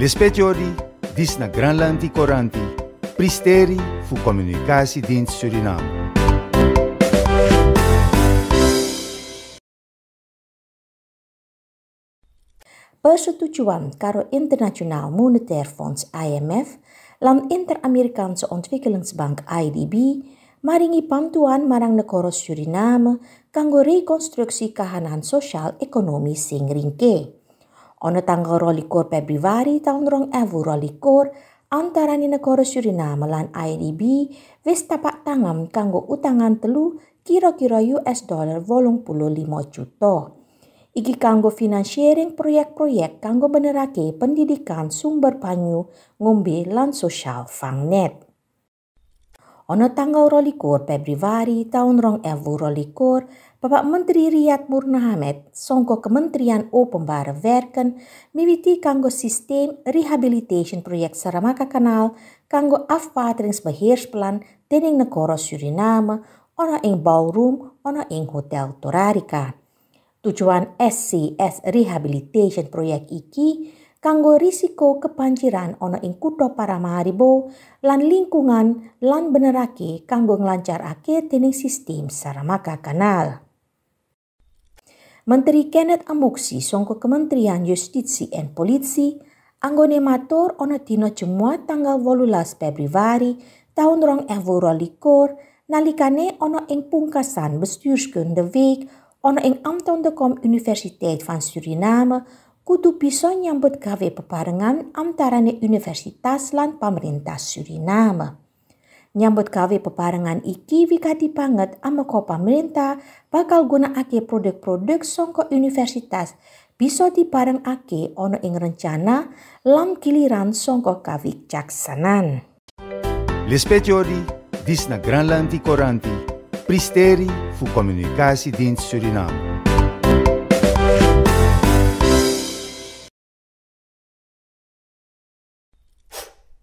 Lespetiori, dis na Granlandi Coranti, Pristeri fu Communicatiedienst Suriname. Persetujuan karo Internationaal Monetair Fonds IMF lan Inter-Amerikaanse Ontwikkelingsbank IDB maringi bantuan marang negara Suriname kanggo rekonstruksi kahanan sosial ekonomi sing ringke. Ono tanggal rolikor Februari tahun rong ewu rolikor ni negara Suriname lan IDB wis tapak tangan kanggo utangan telu kira-kira US dollar volung puluh lima juta. Iki kanggo finansiering proyek-proyek kanggo benerake pendidikan sumber banyu, ngombe lan sosial fangnet. Ono tanggal rolikur Februari tahun rong evu rolikur, Bapak Menteri Riyad Murnahamed songko Kementerian Pembara Verken, miwiti kanggo sistem rehabilitation proyek Saramaka Kanal, kanggo Bahirsplan dening negara Suriname ono ing ballroom ono ing hotel Torarika. Tujuan SCS Rehabilitation Proyek iki kanggo risiko kebanjiran ana ing kutha Paramaribo lan lingkungan lan benerake kanggo nglancarake dening sistem Saramaka Kanal. Menteri Kenneth Amuksi songko Kementerian Justisi and Polisi anggone matur ono dina Jumat tanggal 18 Februari tahun rong ewu likur nalikane ono ing pungkasan bestuurskunde week ono ing Amsterdam Universiteit van Suriname kudu bisa nyambut gawe pebarengan antarane universitas lan pemerintah Suriname. Nyambut gawe pebarengan iki wikati banget amarga pemerintah bakal gunakake produk-produk songko universitas bisa ake ono ing rencana lan giliran saka caksanan. Lispeciori, disna Granlanti Koranti, Pristeri fu Komunikasi Dienst Suriname.